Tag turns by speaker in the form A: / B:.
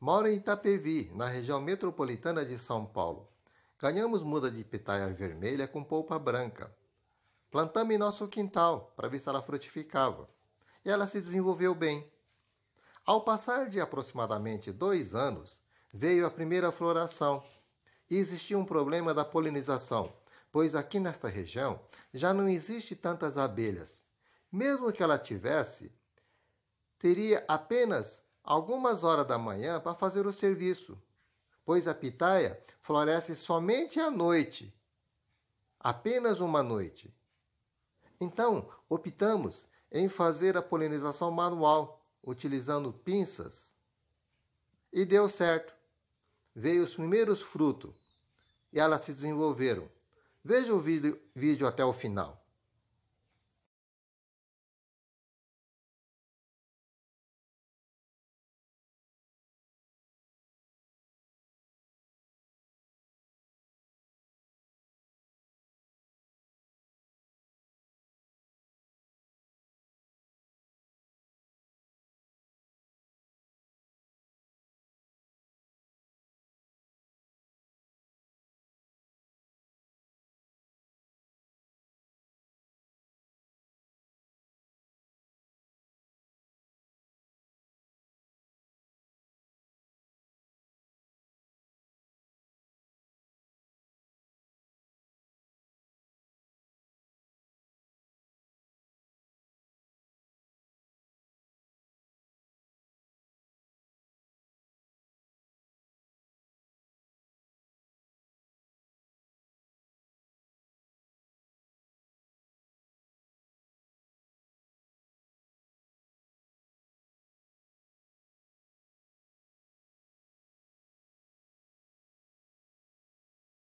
A: Moro em Itapevi, na região metropolitana de São Paulo. Ganhamos muda de pitaia vermelha com polpa branca. Plantamos em nosso quintal para ver se ela frutificava. E ela se desenvolveu bem. Ao passar de aproximadamente dois anos, veio a primeira floração. E existia um problema da polinização, pois aqui nesta região já não existe tantas abelhas. Mesmo que ela tivesse, teria apenas algumas horas da manhã para fazer o serviço, pois a pitaia floresce somente à noite, apenas uma noite. Então, optamos em fazer a polinização manual, utilizando pinças. E deu certo. Veio os primeiros frutos e elas se desenvolveram. Veja o vídeo, vídeo até o final.